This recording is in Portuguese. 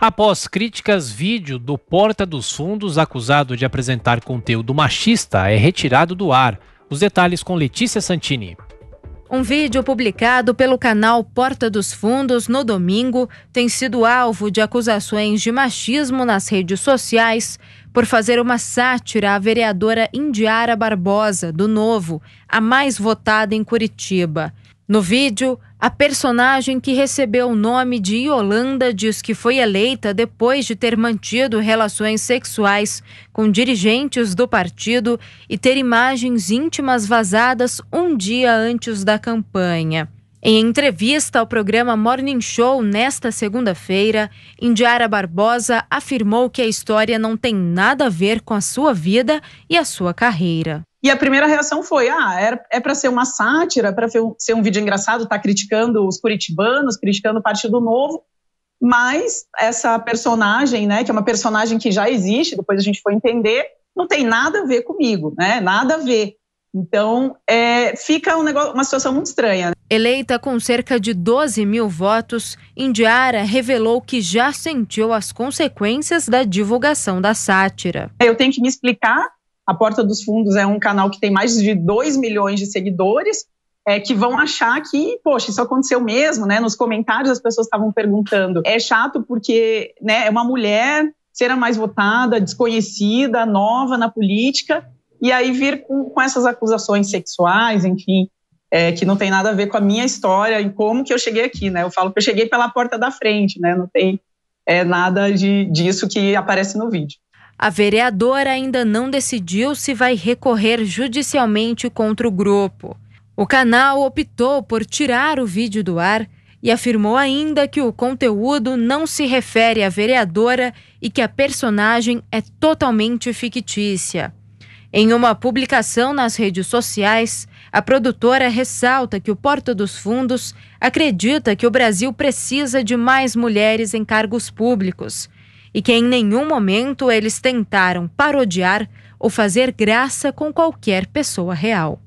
após críticas, vídeo do Porta dos Fundos acusado de apresentar conteúdo machista é retirado do ar. Os detalhes com Letícia Santini. Um vídeo publicado pelo canal Porta dos Fundos no domingo tem sido alvo de acusações de machismo nas redes sociais por fazer uma sátira à vereadora Indiara Barbosa, do Novo, a mais votada em Curitiba. No vídeo, a personagem que recebeu o nome de Yolanda diz que foi eleita depois de ter mantido relações sexuais com dirigentes do partido e ter imagens íntimas vazadas um dia antes da campanha. Em entrevista ao programa Morning Show nesta segunda-feira, Indiara Barbosa afirmou que a história não tem nada a ver com a sua vida e a sua carreira. E a primeira reação foi: ah, era, é, é para ser uma sátira, é para ser um vídeo engraçado, tá criticando os curitibanos, criticando o Partido Novo. Mas essa personagem, né, que é uma personagem que já existe, depois a gente foi entender, não tem nada a ver comigo, né? Nada a ver. Então, é, fica um negócio, uma situação muito estranha. Eleita com cerca de 12 mil votos, Indiara revelou que já sentiu as consequências da divulgação da sátira. Eu tenho que me explicar a Porta dos Fundos é um canal que tem mais de 2 milhões de seguidores, é, que vão achar que, poxa, isso aconteceu mesmo, né? Nos comentários as pessoas estavam perguntando. É chato porque né, é uma mulher ser a mais votada, desconhecida, nova na política, e aí vir com, com essas acusações sexuais, enfim, é, que não tem nada a ver com a minha história e como que eu cheguei aqui, né? Eu falo que eu cheguei pela porta da frente, né? Não tem é, nada de, disso que aparece no vídeo. A vereadora ainda não decidiu se vai recorrer judicialmente contra o grupo. O canal optou por tirar o vídeo do ar e afirmou ainda que o conteúdo não se refere à vereadora e que a personagem é totalmente fictícia. Em uma publicação nas redes sociais, a produtora ressalta que o Porta dos Fundos acredita que o Brasil precisa de mais mulheres em cargos públicos e que em nenhum momento eles tentaram parodiar ou fazer graça com qualquer pessoa real.